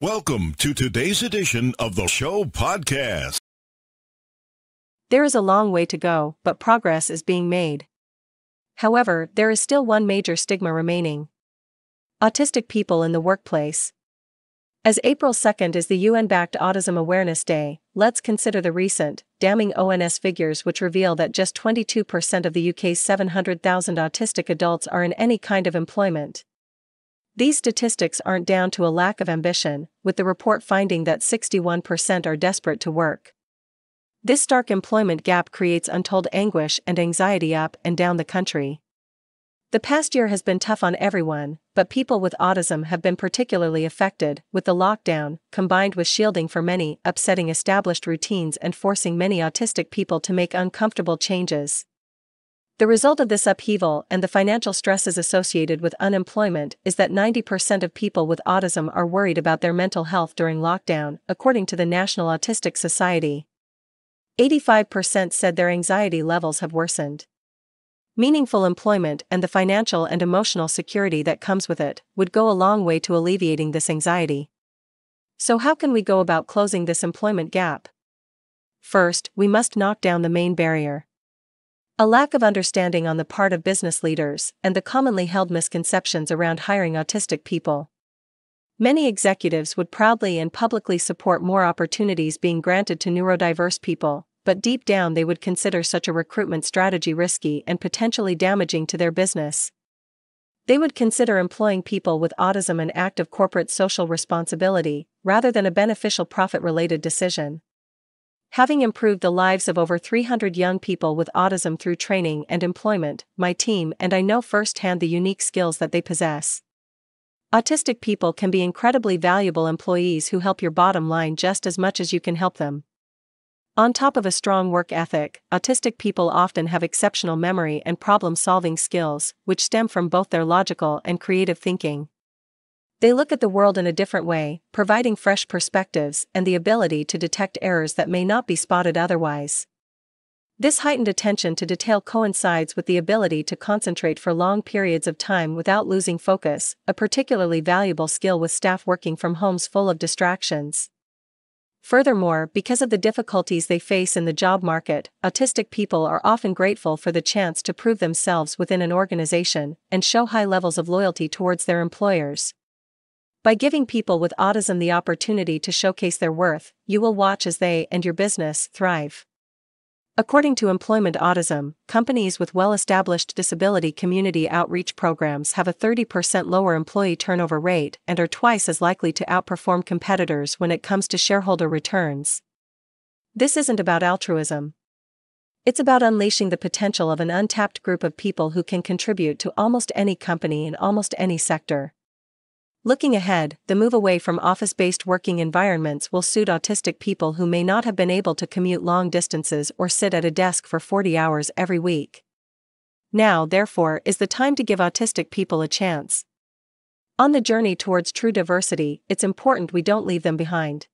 Welcome to today's edition of the Show Podcast. There is a long way to go, but progress is being made. However, there is still one major stigma remaining autistic people in the workplace. As April 2nd is the UN backed Autism Awareness Day, let's consider the recent, damning ONS figures which reveal that just 22% of the UK's 700,000 autistic adults are in any kind of employment, these statistics aren't down to a lack of ambition, with the report finding that 61% are desperate to work. This stark employment gap creates untold anguish and anxiety up and down the country. The past year has been tough on everyone, but people with autism have been particularly affected, with the lockdown, combined with shielding for many, upsetting established routines and forcing many autistic people to make uncomfortable changes. The result of this upheaval and the financial stresses associated with unemployment is that 90% of people with autism are worried about their mental health during lockdown, according to the National Autistic Society. 85% said their anxiety levels have worsened. Meaningful employment and the financial and emotional security that comes with it would go a long way to alleviating this anxiety. So, how can we go about closing this employment gap? First, we must knock down the main barrier. A lack of understanding on the part of business leaders and the commonly held misconceptions around hiring autistic people. Many executives would proudly and publicly support more opportunities being granted to neurodiverse people, but deep down they would consider such a recruitment strategy risky and potentially damaging to their business. They would consider employing people with autism an act of corporate social responsibility, rather than a beneficial profit related decision. Having improved the lives of over 300 young people with autism through training and employment, my team and I know firsthand the unique skills that they possess. Autistic people can be incredibly valuable employees who help your bottom line just as much as you can help them. On top of a strong work ethic, autistic people often have exceptional memory and problem solving skills, which stem from both their logical and creative thinking. They look at the world in a different way, providing fresh perspectives and the ability to detect errors that may not be spotted otherwise. This heightened attention to detail coincides with the ability to concentrate for long periods of time without losing focus, a particularly valuable skill with staff working from homes full of distractions. Furthermore, because of the difficulties they face in the job market, autistic people are often grateful for the chance to prove themselves within an organization and show high levels of loyalty towards their employers, by giving people with autism the opportunity to showcase their worth, you will watch as they and your business thrive. According to Employment Autism, companies with well established disability community outreach programs have a 30% lower employee turnover rate and are twice as likely to outperform competitors when it comes to shareholder returns. This isn't about altruism. It's about unleashing the potential of an untapped group of people who can contribute to almost any company in almost any sector. Looking ahead, the move away from office based working environments will suit autistic people who may not have been able to commute long distances or sit at a desk for 40 hours every week. Now, therefore, is the time to give autistic people a chance. On the journey towards true diversity, it's important we don't leave them behind.